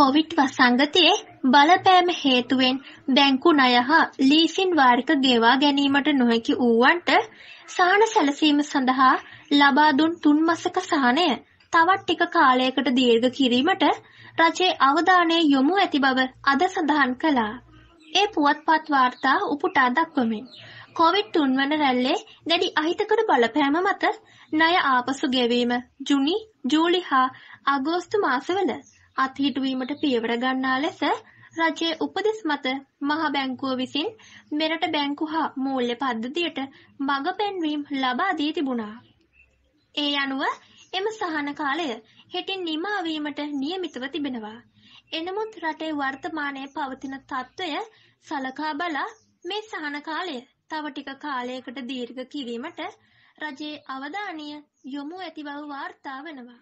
Covid වසංගතයේ බලපෑම හේතුවෙන් බැංකු ණය හා ලීසින් වාරික ගෙවා ගැනීමට නොහැකි වූවන්ට සහන සැලසීම සඳහා ලබා දුන් තුන් මාසක සහනය තවත් ටික කාලයකට දීර්ඝ කිරීමට රජයේ අවධානය යොමු ඇති බව අද සඳහන් කළා. ඒ පුවත්පත් වාර්තා උපුටා දක්වමින් කොවිඩ් තුන්වන රැල්ලේ දැඩි අහිතකර බලපෑම මත ණය ආපසු ගෙවීම ජුනි, ජූලි හා අගෝස්තු මාසවල අත්හිටුවීමට පියවර ගන්නා ලෙස රජයේ උපදෙස් මත මහා බැංකුව විසින් මෙරට බැංකු හා මූල්‍ය පද්ධතියට මඟ පෙන්වීම් ලබා දී තිබුණා. ඒ අනුව එම සහන කාලය හෙටින් නිමා වීමට નિયમિતව තිබෙනවා. එනමුත් රටේ වර්තමානයේ පවතින තත්ත්වය සලකා බලා මේ සහන කාලය තව ටික කාලයකට දීර්ඝ කිරීමට රජයේ අවධානය යොමු ඇති බව වාර්තා වෙනවා.